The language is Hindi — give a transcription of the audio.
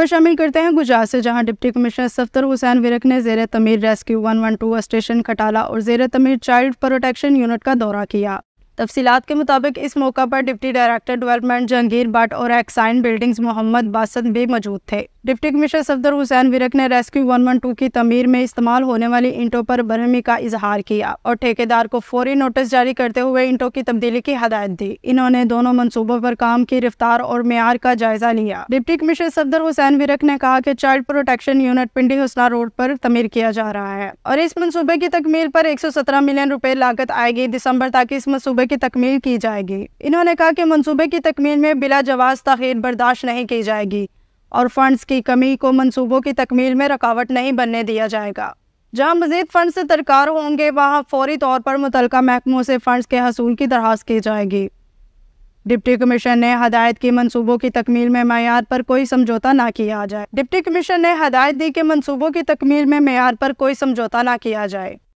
खबर शामिल करते हैं गुजरात से जहां डिप्टी कमिश्नर सफ्तर हुसैन विरक ने जेर तमीर rescue one one two station खटाला और जेर तमीर चाइल्ड प्रोटेक्शन यूनिट का दौरा किया तफसीत के मुताबिक इस मौका पर deputy director development Jahangir Bhatt और एक्साइन बिल्डिंग्स मोहम्मद बासद भी मौजूद थे डिप्टी कमिश्नर सफदर हुसैन विरक ने रेस्क्यू वन वन टू की तमीर में इस्तेमाल होने वाली इंटों पर बरहमी का इजहार किया और ठेकेदार को फौरी नोटिस जारी करते हुए इंटों की तब्दीली की हदायत दी इन्होंने दोनों मनसूबों पर काम की रफ्तार और मैार का जायजा लिया डिप्टी कमिश्नर सफदर हुसैन विरक ने कहा की चाइल्ड प्रोटेक्शन यूनिट पिंडी हुसना रोड पर तमीर किया जा रहा है और इस मनसूबे की तकमील पर एक सौ सत्रह मिलियन रुपए लागत आएगी दिसंबर तक इस मनसूबे की तकमील की जाएगी इन्होंने कहा की मनसूबे की तकमील में बिला जवाज तखीर बर्दाश्त नहीं की जाएगी और फंड्स की कमी को मंसूबों की तकमील में रुकावट नहीं बनने दिया जाएगा जहां मजीद फंड से दरकार होंगे वहां फौरी तौर पर मुतल महकमों से फंड्स के हसूल की दरख्वास्त की जाएगी डिप्टी कमीशन ने हदायत की मंसूबों की तकमील में मैार पर कोई समझौता ना किया जाए डिप्टी कमीशन ने हदायत दी कि मंसूबों की तकमील में मैार पर कोई समझौता ना किया जाए